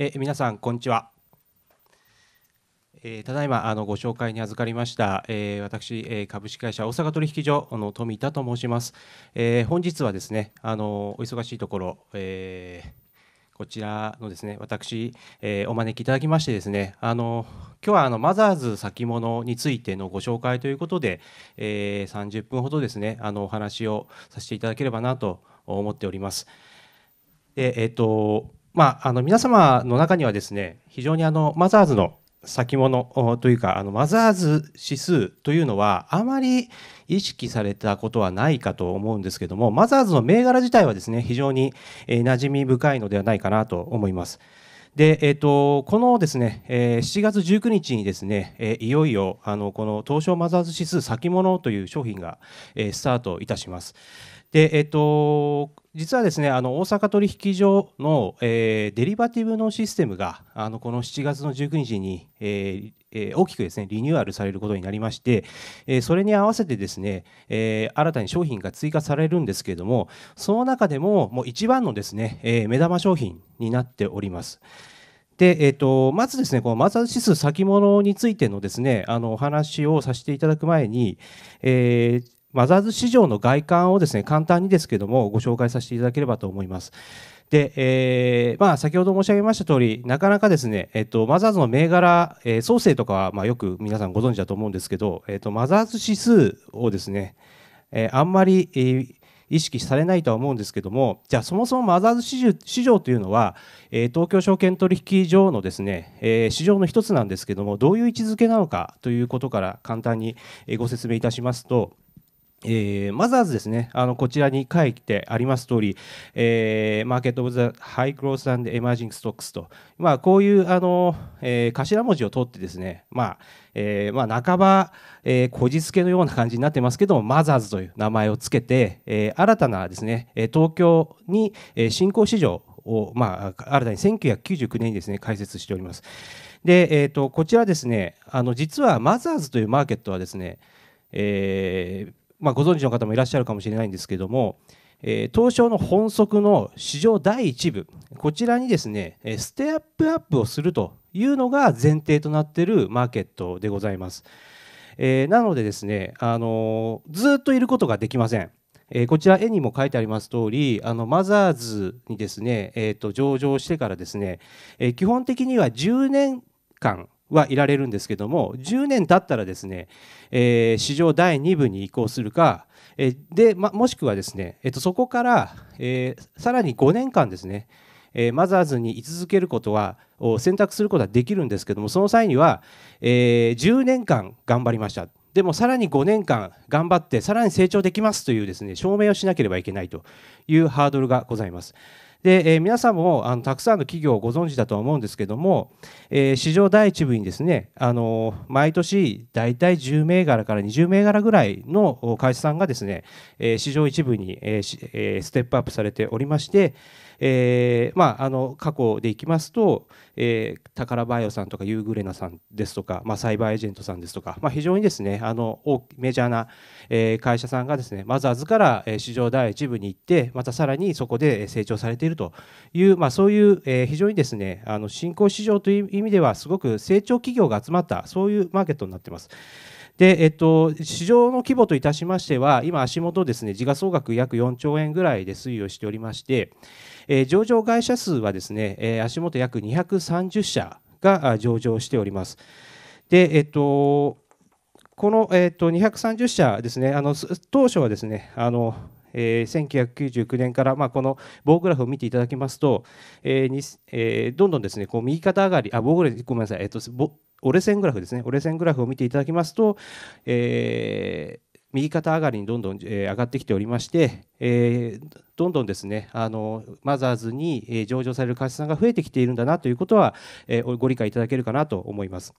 え皆さんこんにちは、えー、ただいまあのご紹介に預かりました、えー、私、えー、株式会社大阪取引所の富田と申します、え本日はですねあのお忙しいところ、えこちらのですね私、えお招きいただきましてですねあの今日はあのマザーズ先物についてのご紹介ということで、え30分ほどですねあのお話をさせていただければなと思っております。でえっとまあ、あの皆様の中にはですね非常にあのマザーズの先物というかあのマザーズ指数というのはあまり意識されたことはないかと思うんですけどもマザーズの銘柄自体はですね非常に、えー、馴染み深いのではないかなと思います。で、えーと、このですね、えー、7月19日にですね、えー、いよいよあのこの東証マザーズ指数先物という商品が、えー、スタートいたします。で、えー、と、実はですねあの大阪取引所の、えー、デリバティブのシステムがあのこの7月の19日に、えーえー、大きくですねリニューアルされることになりまして、えー、それに合わせてですね、えー、新たに商品が追加されるんですけれどもその中でももう一番のですね、えー、目玉商品になっております。で、えーと、まずですね、このマザーズ指数先物についてのですね、あのお話をさせていただく前に、えー、マザーズ市場の外観をですね簡単にですけどもご紹介させていただければと思います。で、えー、まあ、先ほど申し上げました通り、なかなかですね、えっと、マザーズの銘柄、えー、創生とかは、まあ、よく皆さんご存知だと思うんですけど、えっと、マザーズ指数をですね、えー、あんまり、えー、意識されないとは思うんですけども、じゃあそもそもマザーズ市場というのは、えー、東京証券取引所のですね、えー、市場の一つなんですけども、どういう位置づけなのかということから簡単にご説明いたしますと、えー、マザーズですね、あのこちらに書いてあります通り、えー、マーケット・オブ・ザ・ハイ・クロース・アンド・エマージング・ストックスと、まあ、こういうあの、えー、頭文字を取ってですね、まあえーまあ、半ば、えー、こじつけのような感じになってますけども、マザーズという名前をつけて、えー、新たなですね、東京に新興市場を、まあ、新たに1999年にですね開設しております。で、えーと、とこちらですね、あの実はマザーズというマーケットはですね、えー、まあ、ご存知の方もいらっしゃるかもしれないんですけども、えー、東証の本則の市場第1部こちらにですねステップアップをするというのが前提となっているマーケットでございます、えー、なのでですね、あのー、ずっといることができませんえー、こちら絵にも書いてあります通り、あのマザーズにですね、えー、と上場してからですね、えー、基本的には10年間はいられるんですけども10年経ったらですね、えー、市場第2部に移行するか、えー、で、ま、もしくはですね、えーと、そこから、えー、さらに5年間ですね、えー、マザーズに居続けることはを選択することはできるんですけどもその際には、えー、10年間頑張りましたでもさらに5年間頑張ってさらに成長できますというですね証明をしなければいけないというハードルがございます。で、えー、皆さんもあのたくさんの企業をご存知だとは思うんですけども、えー、市場第1部にですね、あの毎年大体10銘柄から20銘柄ぐらいの会社さんがですね、え市場一部に、ええステップアップされておりまして、えー、まあ、あの過去でいきますと、えー、タカラバイオさんとかユーグレナさんですとか、まあ、サイバーエージェントさんですとか、まあ、非常にですねあのメジャーな、えー、会社さんがですねマザーズから市場第1部に行ってまたさらにそこで成長されているという、まあ、そういう、えー、非常にですねあの新興市場という意味ではすごく成長企業が集まったそういうマーケットになっています。で、えっと、市場の規模といたしましては、今、足元ですね、時価総額約4兆円ぐらいで推移をしておりまして、えー、上場会社数はですね、えー、足元約230社が上場しております。で、えっと、この、えっと、230社ですね、あの当初はですね、あのえー、1999年から、まあ、この棒グラフを見ていただきますと、えーにえー、どんどんですねこう右肩上がりあ棒グラフごめんなさい、えーと折れ線グラフですね折れ線グラフを見ていただきますと、えー、右肩上がりにどんどん、えー、上がってきておりまして、えー、どんどんですねあのマザーズに、え上場される会社さんが増えてきているんだなということは、えご理解いただけるかなと思います。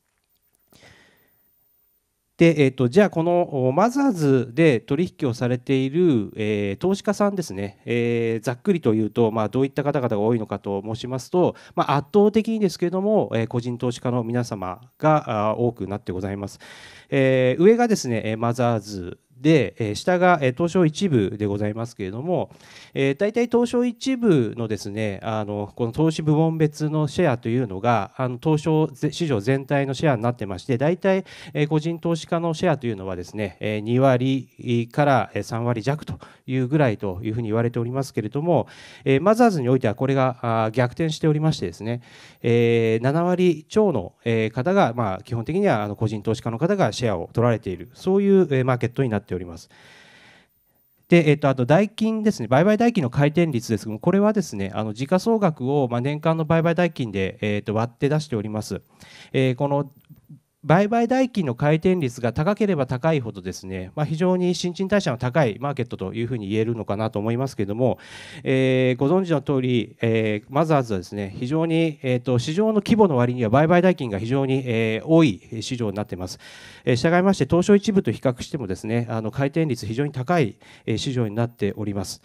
で、えーと、じゃあこのマザーズで取引をされている、えー、投資家さんですね、えー、ざっくりというと、まあ、どういった方々が多いのかと申しますと、まあ、圧倒的にですけれども、えー、個人投資家の皆様が多くなってございます。え上がですねマザーズで、え下が、え東証一部でございますけれども、え大体東証一部のですねあのこの投資部門別のシェアというのがあの東証市場全体のシェアになってまして大体、え個人投資家のシェアというのはですね、え2割から3割弱というぐらいというふうに言われておりますけれども、えマザーズにおいてはこれが逆転しておりましてですね、え7割超の、え方が、まあ、基本的にはあの個人投資家の方がシェアを取られているそういう、えマーケットになってております。で、えっと、あと代金ですね、売買代金の回転率ですけども、これはですね、あの時価総額をま年間の売買代金で、えっと、割って出しております。えー、この売買代金の回転率が高ければ高いほどですね、まあ、非常に新陳代謝の高いマーケットというふうに言えるのかなと思いますけれども、えー、ご存知の通り、えー、マザーズはですね非常に、えーと、市場の規模の割には売買代金が非常に、えー、多い市場になっています、えー、従いまして東証一部と比較してもですねあの回転率非常に高い、え市場になっております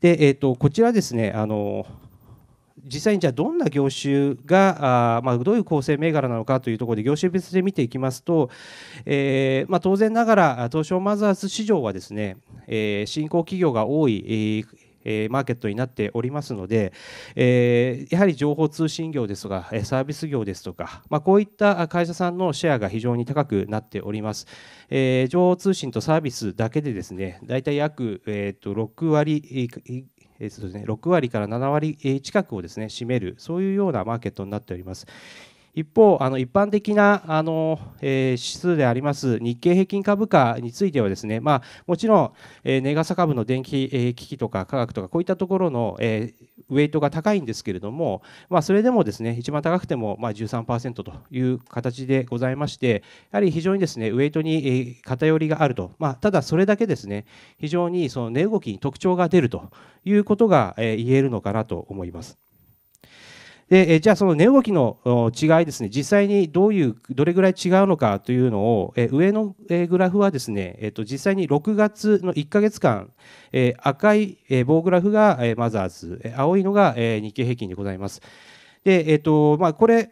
で、えーと、こちらですねあの実際にじゃあどんな業種があ、まあ、どういう構成銘柄なのかというところで業種別で見ていきますと、えー、まあ、当然ながら東証マザーズ市場はですね、えー、新興企業が多い、えー、マーケットになっておりますので、えー、やはり情報通信業ですとかサービス業ですとか、まあ、こういった会社さんのシェアが非常に高くなっております、えー、情報通信とサービスだけでですね大体約、えー、と6割えとですね、6割から7割近くをですね占めるそういうようなマーケットになっております。一方、あの一般的なあの、えー、指数であります日経平均株価についてはですね、まあ、もちろん、えー、ネガサ株の電気、えー、機器とか科学とかこういったところの、えー、ウェイトが高いんですけれども、まあ、それでもですね一番高くても、まあ13、という形でございましてやはり非常にですねウェイトに、偏りがあると、まあ、ただそれだけですね非常にその値動きに特徴が出るということが、言えるのかなと思います。で、えじゃあその値動きの違いですね、実際にどういう、どれぐらい違うのかというのを、え上の、えグラフはですね、えっと実際に6月の1ヶ月間、え赤い、え棒グラフが、えマザーズ、え青いのが、え日経平均でございます。で、えっ、と、まあ、これ、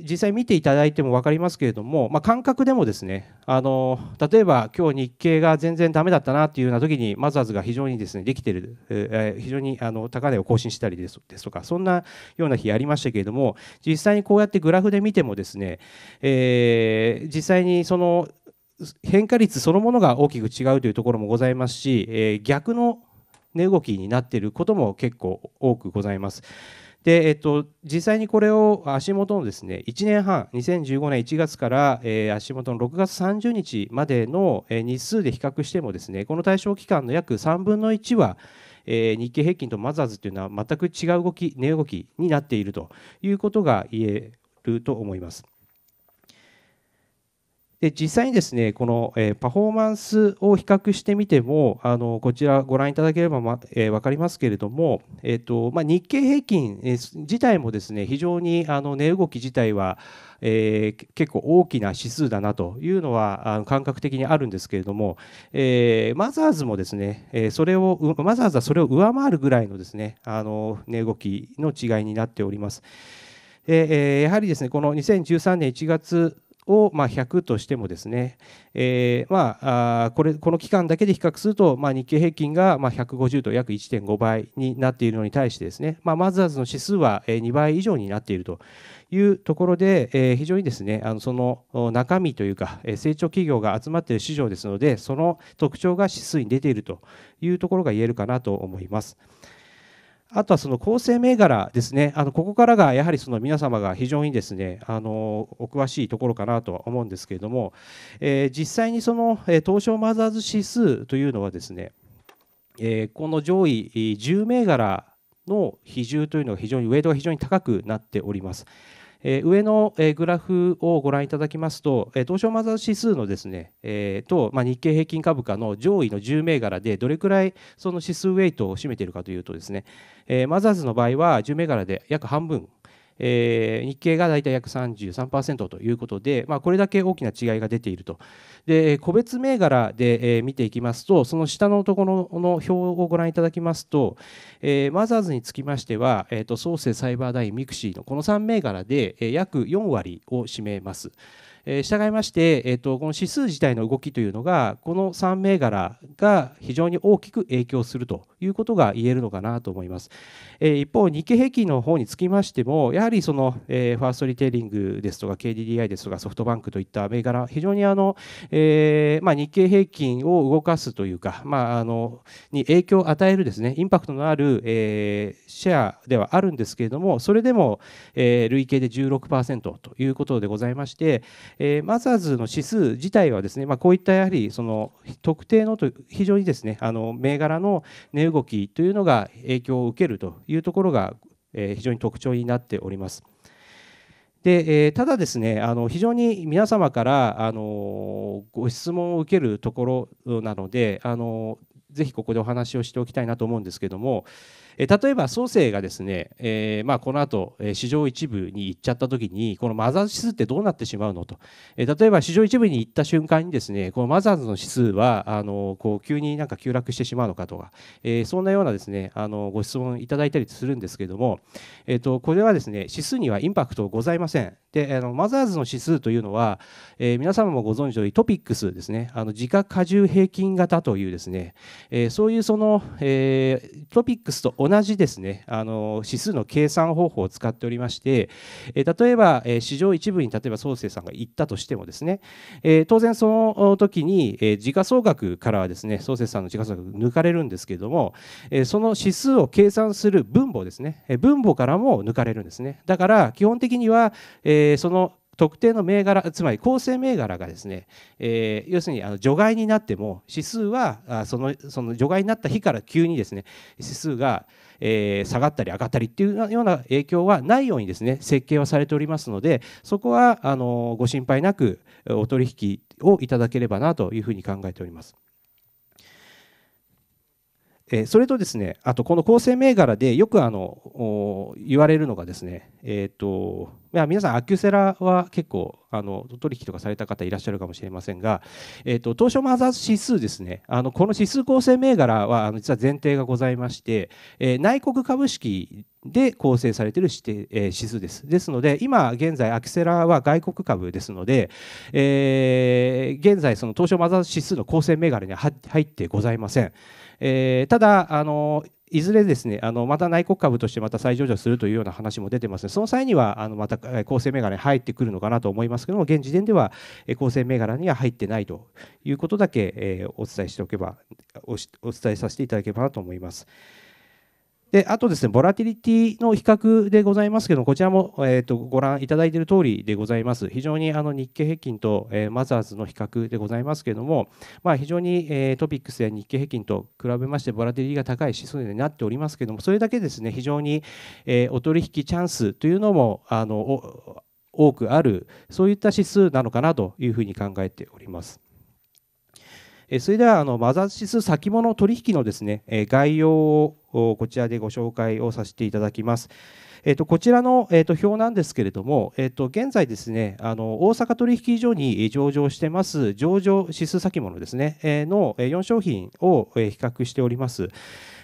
実際見ていただいても分かりますけれども、まあ、感覚でもですねあの例えば今日日経が全然だめだったなというような時にマザーズが非常にですねできている、えー、非常にあの高値を更新したりですとかそんなような日ありましたけれども実際にこうやってグラフで見てもですね、えー、実際にその変化率そのものが大きく違うというところもございますし、えー、逆の値動きになっていることも結構多くございます。で、えっと、実際にこれを足元のですね1年半2015年1月から、えー、足元の6月30日までの、えー、日数で比較してもですねこの対象期間の約3分の1は、えー、日経平均とマザーズというのは全く違う動き値動きになっているということが言えると思います。で実際にですねこの、えー、パフォーマンスを比較してみてもあのこちらご覧いただければ、まえー、分かりますけれども、えーとまあ、日経平均、えー、自体もですね非常にあの値動き自体は、えー、結構大きな指数だなというのはあの感覚的にあるんですけれども、えー、マザーズもですね、えそれをマザーズはそれを上回るぐらいのですねあの値動きの違いになっております。えー、やはりですねこの2013年1月をま100としてもですね、えー、まあ、これこの期間だけで比較すると、まあ、日経平均がま150と約1.5倍になっているのに対してですね、まあ、マザーズの指数は2倍以上になっているというところで、えー、非常にですねあのその中身というか成長企業が集まっている市場ですのでその特徴が指数に出ているというところが言えるかなと思います。あとはその構成銘柄ですね、あのここからがやはりその皆様が非常にですねあのお詳しいところかなとは思うんですけれども、えー、実際にその東証マザーズ指数というのはですね、えー、この上位10銘柄の比重というのが非常にウェイトが非常に高くなっております。えー、上の、えー、グラフをご覧いただきますと、えー、東証マザー指数のですね、えー、と、まあ、日経平均株価の上位の10銘柄でどれくらいその指数ウェイトを占めているかというとですね、えー、マザーズの場合は10銘柄で約半分えー、日経が大体約33%ということで、まあ、これだけ大きな違いが出ていると。で個別銘柄で、見ていきますと、その下のところの表をご覧いただきますと、えー、マザーズにつきましては、えーと、ーサイバーダイン、ミクシーのこの3銘柄で、約4割を占めます。えー、従いまして、えーとこの指数自体の動きというのがこの3銘柄が非常に大きく影響するということが言えるのかなと思います。え一方、日経平均の方につきましても、やはりその、えファーストリテイリングですとか KDDI ですとかソフトバンクといった銘柄、非常にあの、えま日経平均を動かすというか、まあ、あのに影響を与えるですねインパクトのある、えシェアではあるんですけれども、それでも、え累計で16%ということでございまして、えマザーズの指数自体はですね、まこういったやはりその特定のと非常にですねあの銘柄の値動きというのが影響を受けるというところが、え非常に特徴になっております。で、えただですねあの非常に皆様からあのご質問を受けるところなのであのぜひここでお話をしておきたいなと思うんですけども、え例えば創生がですね、えまあ、この後、え市場一部に行っちゃった時にこのマザーズ指数ってどうなってしまうのと、え例えば市場一部に行った瞬間にですねこのマザーズの指数はあのこう急になんか急落してしまうのかとか、えそんなようなですねあのご質問いただいたりするんですけども、えー、とこれはですね指数にはインパクトございません。であのマザーズの指数というのは、えー、皆様もご存知のようにトピックスですねあの時価加重平均型というですね、えー、そういうその、えー、トピックスと同じですねあの指数の計算方法を使っておりまして、え例えば、え市場一部に例えば創生さんが行ったとしてもですね、え当然その時に、え時価総額からはですね創生さんの時価総額抜かれるんですけれども、えその指数を計算する分母ですね、え分母からも抜かれるんですねだから基本的には、ええー、その特定の銘柄つまり構成銘柄がですね、えー、要するにあの除外になっても指数はあそのその除外になった日から急にですね指数が、えー、下がったり上がったりっていうような影響はないようにですね設計はされておりますのでそこはあのご心配なくお取引をいただければなというふうに考えております。えそれとですねあとこの構成銘柄でよくあの言われるのがですねえっ、ー、といや皆さん、アキュセラは結構あの取引とかされた方いらっしゃるかもしれませんが、えーと、東証マザーズ指数ですね、あのこの指数構成銘柄はあの実は前提がございまして、えー、内国株式で構成されている指定、えー、指数です。ですので、今現在、アキセラは外国株ですので、えー、現在、その東証マザーズ指数の構成銘柄には入ってございません。えー、ただ、あのーいずれですねあのまた内国株としてまた再上場するというような話も出てますの、ね、でその際にはあのまた構成銘柄に入ってくるのかなと思いますけども現時点では構成銘柄には入ってないということだけ、えお伝えしておけばお伝えさせていただければなと思います。で、あとですね、ボラティリティの比較でございますけど、こちらも、えーと、ご覧いただいている通りでございます。非常にあの日経平均と、えー、マザーズの比較でございますけれども、まあ、非常に、えー、トピックスや日経平均と比べまして、ボラティリティが高い指数になっておりますけれども、それだけですね、非常に、えー、お取引チャンスというのも、あの多くある、そういった指数なのかなというふうに考えております。えそれではあのマザーズ指数先物取引のですね、え概要をこちらでご紹介をさせていただきます。えー、とこちらの、えー、と表なんですけれども、えー、と現在ですねあの大阪取引所に上場してます上場指数先物ですね、えの4商品を比較しております。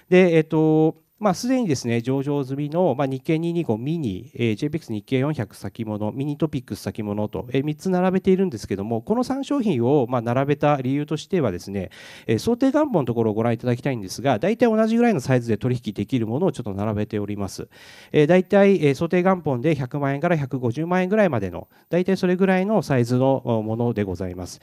でえっ、とまあ、すでにですね上場済みの、まあ、日経225ミニ、えー、JPEX 日経400先物ミニトピックス先物と、えー、3つ並べているんですけどもこの3商品を、まあ、並べた理由としてはですね、えー、想定元本のところをご覧いただきたいんですが大体同じぐらいのサイズで取引できるものをちょっと並べております、えー、大体、えー、想定元本で100万円から150万円ぐらいまでの大体それぐらいのサイズのものでございます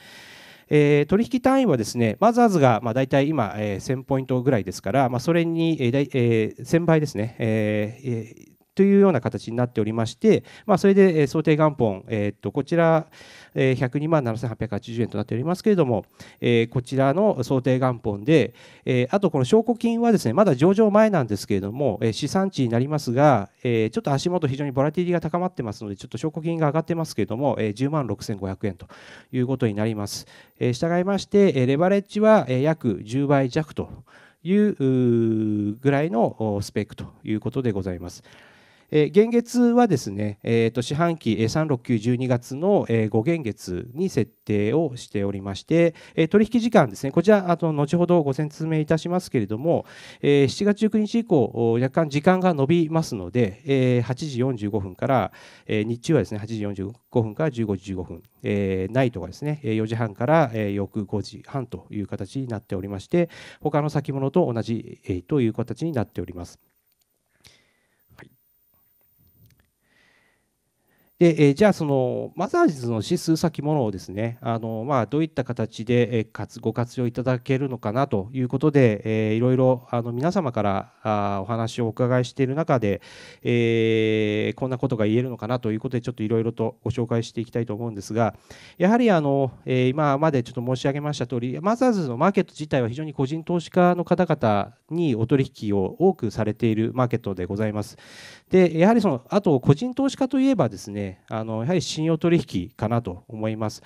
えー、取引単位はですねマザーズがまあ大体今、えー、1000ポイントぐらいですから、まあ、それに、えーえー、1000倍ですね、えーというような形になっておりまして、まあ、それで、え想定元本、えっとこちら、え102万7880円となっておりますけれども、えこちらの想定元本で、えあとこの証拠金はですねまだ上場前なんですけれども、え資産値になりますが、えちょっと足元非常にボラティリティが高まってますのでちょっと証拠金が上がってますけれども、え10万6500円ということになります。え従いまして、えレバレッジは、え約10倍弱というぐらいのスペックということでございます。えー、月はですね、えー、と四半期36912月の、5元月に設定をしておりまして、えー、取引時間ですねこちらあと後ほどご説明いたしますけれども、えー、7月19日以降若干時間が延びますので、えー、8時45分から、えー、日中はですね8時45分から15時15分、えー、ナイトがですね4時半から翌5時半という形になっておりまして他の先物と同じ、えー、という形になっております。で、えじゃあそのマザーズの指数先物をですねあの、まあ、どういった形で、えかつご活用いただけるのかなということで、えー、いろいろあの皆様からあお話をお伺いしている中で、えー、こんなことが言えるのかなということでちょっといろいろとご紹介していきたいと思うんですがやはりあの、え今までちょっと申し上げました通りマザーズのマーケット自体は非常に個人投資家の方々にお取引を多くされているマーケットでございます。でやはりそのあと個人投資家といえばですねね、あのやはり信用取引かなと思います。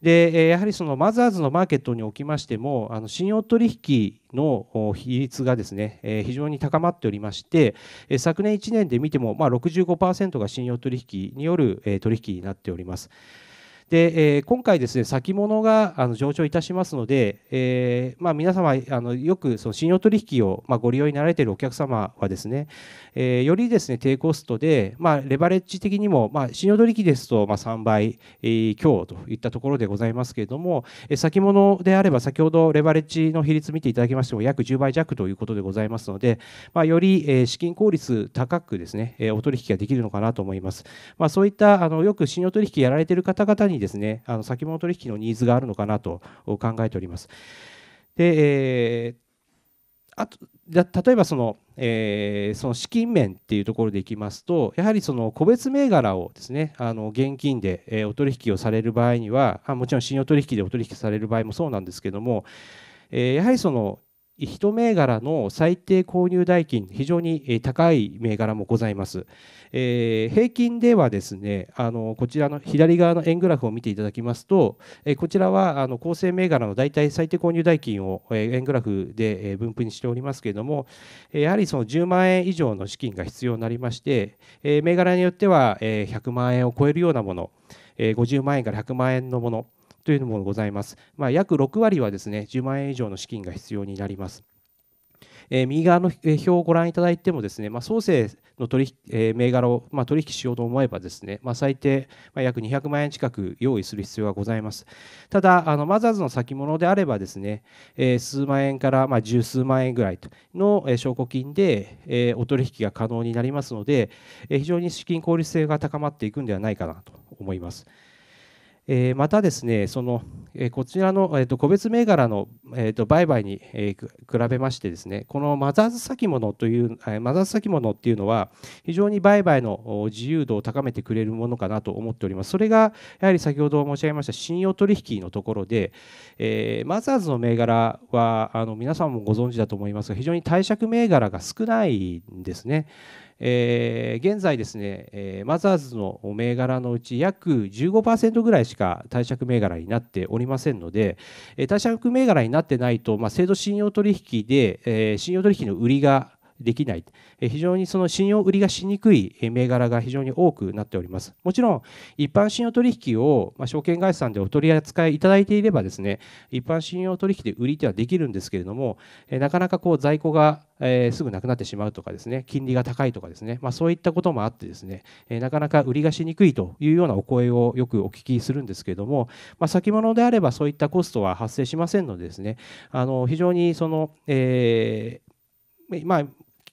で、やはりそのマザーズのマーケットにおきましても、あの信用取引の比率がですね、非常に高まっておりまして、昨年1年で見ても、ま65%が信用取引による取引になっております。で、えー、今回ですね先物があの上昇いたしますので、えー、まあ、皆様あのよくその信用取引を、まあ、ご利用になられているお客様はですね、えー、よりですね低コストで、まあ、レバレッジ的にも、ま信用取引ですと、ま3倍、え強といったところでございますけれども、え先物であれば先ほどレバレッジの比率見ていただきましても約10倍弱ということでございますので、まより、え資金効率高くですね、えお取引ができるのかなと思います。まそういったあのよく信用取引やられている方々にですねあの先物取引のニーズがあるのかなと考えております。で、えー、あと例えばその,、えー、その資金面っていうところでいきますとやはりその個別銘柄をですねあの現金で、えお取引をされる場合にはあもちろん信用取引でお取引される場合もそうなんですけども、えー、やはりその1銘柄の最低購入代金、非常に高い銘柄もございます。えー、平均ではですね、あのこちらの左側の円グラフを見ていただきますと、えこちらはあの構成銘柄の大体最低購入代金を、え円グラフで、え分布にしておりますけれども、えやはりその10万円以上の資金が必要になりまして、え銘柄によっては、え100万円を超えるようなもの、え50万円から100万円のもの、というのもございます。まあ、約6割はですね10万円以上の資金が必要になります。えー、右側の表をご覧いただいてもですね、まあ、創生の取引、えー、銘柄を、まあ、取引しようと思えばですね、まあ、最低、まあ、約200万円近く用意する必要がございます。ただ、あのマザーズの先物であればですね、えー、数万円から、まあ、十数万円ぐらいの、証拠金で、えー、お取引が可能になりますので、えー、非常に資金効率性が高まっていくんではないかなと思います。えまたですねそのこちらの、えー、と個別銘柄の、えー、と売買に、え比べましてですねこのマザーズ先物という、えマザーズ先物っていうのは非常に売買の自由度を高めてくれるものかなと思っておりますそれがやはり先ほど申し上げました信用取引のところで、えー、マザーズの銘柄はあの皆さんもご存知だと思いますが非常に貸借銘柄が少ないんですね。えー、現在ですね、えー、マザーズの銘柄のうち約15%ぐらいしか貸借銘柄になっておりませんので、えー、借銘柄になってないと、まあ、制度信用取引で、えー、信用取引の売りができない、え非常にその信用売りがしにくい銘柄が非常に多くなっております。もちろん、一般信用取引を、ま証券会社さんでお取り扱いいただいていればですね、一般信用取引で売り手はできるんですけれども、えなかなかこう在庫が、えすぐなくなってしまうとかですね、金利が高いとかですね、まあ、そういったこともあってですね、えなかなか売りがしにくいというようなお声をよくお聞きするんですけれども、まあ、先物であればそういったコストは発生しませんのでですね、あの非常にその、えーまあ、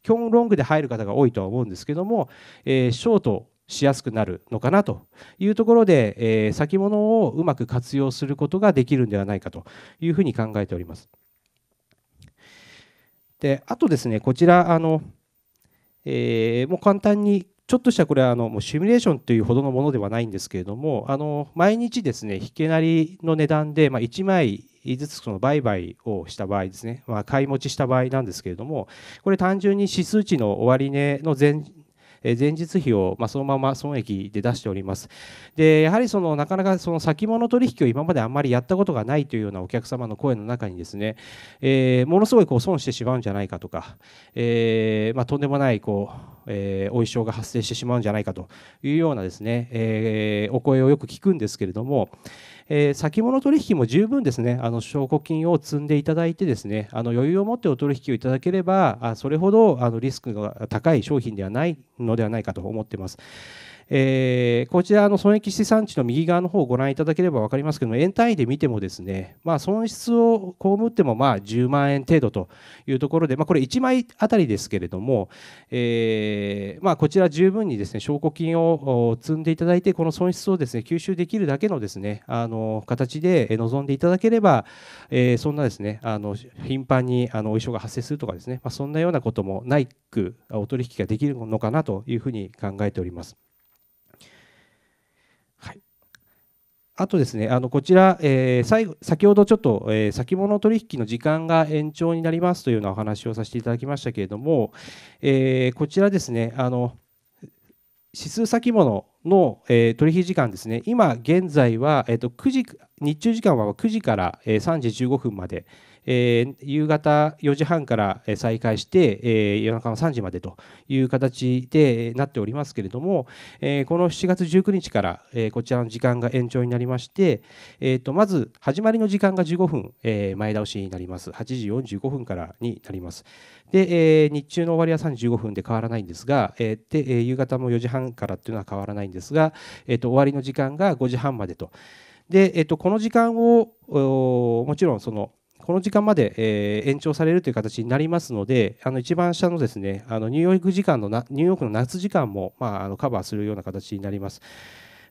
基本ロングで入る方が多いとは思うんですけども、えー、ショートしやすくなるのかなというところで、えー、先物をうまく活用することができるんではないかというふうに考えております。であとですねこちらあの、えー、もう簡単にちょっとしたこれはあのもうシミュレーションというほどのものではないんですけれどもあの毎日ですね引けなりの値段で、まあ、1枚5つその売買をした場合ですね、まあ、買い持ちした場合なんですけれども、これ単純に指数値の終値の前前日比を、まあ、そのまま損益で出しております。でやはりそのなかなかその先物取引を今まであんまりやったことがないというようなお客様の声の中にですね、えー、ものすごいこう損してしまうんじゃないかとか、えー、まあ、とんでもないこう、えー、お衣装が発生してしまうんじゃないかというようなですね、えお声をよく聞くんですけれども、えー、先物取引も十分ですねあの証拠金を積んでいただいてですねあの余裕を持ってお取引をいただければあそれほどあのリスクが高い商品ではないのではないかと思ってます。えー、こちらの損益資産値の右側の方をご覧いただければ分かりますけども、円単位で見てもですね、まあ、損失を被ってもまあ10万円程度というところで、まあ、これ1枚あたりですけれども、えー、まあ、こちら十分にですね証拠金を積んでいただいて、この損失をですね吸収できるだけのですねあの形で臨んでいただければ、えー、そんなですねあの頻繁にあのお衣装が発生するとかですね、まあ、そんなようなこともないくお取引ができるのかなというふうに考えております。あとですね、あのこちら、えー、最後先ほどちょっと、えー、先物取引の時間が延長になりますというようなお話をさせていただきましたけれども、えー、こちらですね、あの指数先物の、えー、取引時間ですね、今現在は、えー、と9時日中時間は9時から、えー、3時15分まで、えー、夕方4時半から再開して、えー、夜中の3時までという形でなっておりますけれども、えー、この7月19日から、えー、こちらの時間が延長になりまして、えー、とまず始まりの時間が15分、えー、前倒しになります。8時45分からになります。で、えー、日中の終わりは3時15分で変わらないんですが、えーでえー、夕方も4時半からっていうのは変わらないんですですが、えっと終わりの時間が5時半までと。で、えっとこの時間をもちろんそのこの時間まで、えー、延長されるという形になりますので、あの一番下のですね、あのニューヨーク時間のなニューヨークの夏時間も、まあ、あのカバーするような形になります。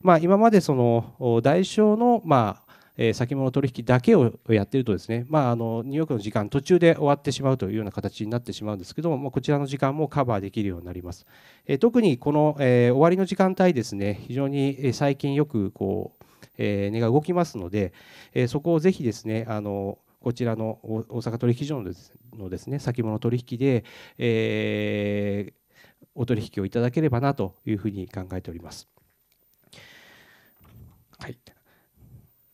まあ、今までその代償の、まあ、え先物取引だけをやってるとですね、まあ、あのニューヨークの時間途中で終わってしまうというような形になってしまうんですけども、まあ、こちらの時間もカバーできるようになります。え特にこの、え終わりの時間帯ですね非常に最近よくこう、え値が動きますので、えそこをぜひですねあのこちらの大阪取引所のですね先物取引で、えー、お取引をいただければなというふうに考えております。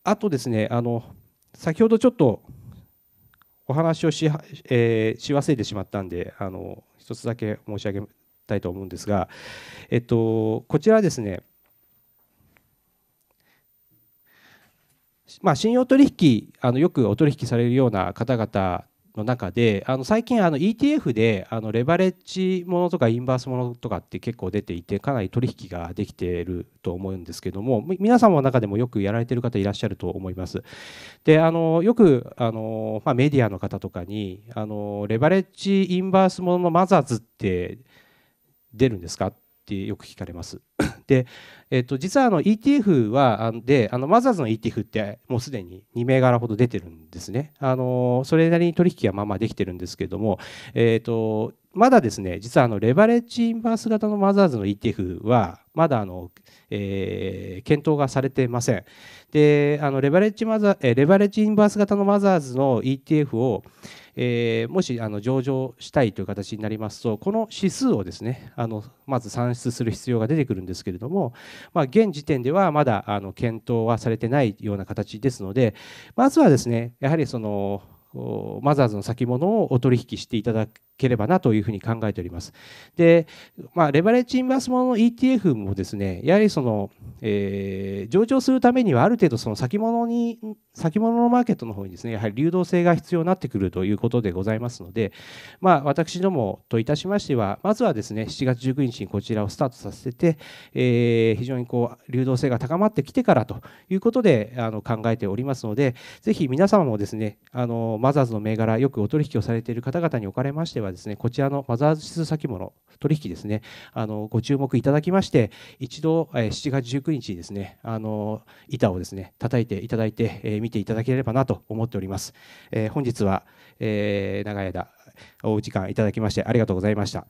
あとですね、あの先ほどちょっとお話をし,、えー、し忘れてしまったんで、あの一つだけ申し上げたいと思うんですが、えっと、こちらですね、まあ、信用取引あのよくお取引されるような方々の中であの最近あの ETF であのレバレッジものとかインバースものとかって結構出ていてかなり取引ができていると思うんですけども皆様の中でもよくやられている方いらっしゃると思います。であのよくあの、まあ、メディアの方とかにあのレバレッジインバースもののマザーズって出るんですかってよく聞かれます。で、えー、と実はあの ETF はであのマザーズの ETF ってもうすでに2銘柄ほど出てるんですね。あのそれなりに取引はまあまあできてるんですけれども、えーとまだですね実はあのレバレッジインバース型のマザーズの ETF はまだあの、えー、検討がされていません。であのレバレッジマザーレバレッジインバース型のマザーズの ETF を、えー、もしあの上場したいという形になりますとこの指数をですねあのまず算出する必要が出てくるんですけれども、まあ、現時点ではまだあの検討はされてないような形ですのでまずはですねやはりそのマザーズの先物をお取引していただくければなというふうに考えております。で、まあ、レバレッジインバースもの ETF もですね、やはりその、えー、上場するためにはある程度その先物に、先物のマーケットの方にですね、やはり流動性が必要になってくるということでございますので、まあ、私どもといたしましては、まずはですね、7月19日にこちらをスタートさせて、えー、非常にこう、流動性が高まってきてからということで、あの、考えておりますので、ぜひ皆様もですね、あの、マザーズの銘柄、よくお取引をされている方々におかれましてははですねこちらのマザーズ指数先物取引ですねあのご注目いただきまして一度、えー、7月19日にですねあの板をですね叩いていただいて、えー、見ていただければなと思っております、えー、本日は、え長い間お時間いただきましてありがとうございました